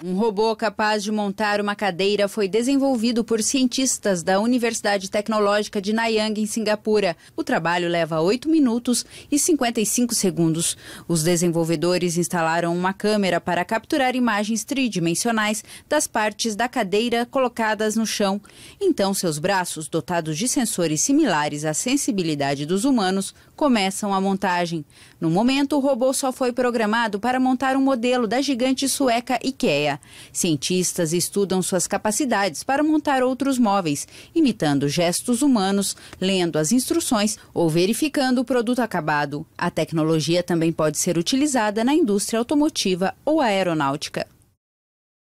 Um robô capaz de montar uma cadeira foi desenvolvido por cientistas da Universidade Tecnológica de Nanyang, em Singapura. O trabalho leva 8 minutos e 55 segundos. Os desenvolvedores instalaram uma câmera para capturar imagens tridimensionais das partes da cadeira colocadas no chão. Então, seus braços, dotados de sensores similares à sensibilidade dos humanos, começam a montagem. No momento, o robô só foi programado para montar um modelo da gigante sueca IKEA. Cientistas estudam suas capacidades para montar outros móveis, imitando gestos humanos, lendo as instruções ou verificando o produto acabado. A tecnologia também pode ser utilizada na indústria automotiva ou aeronáutica.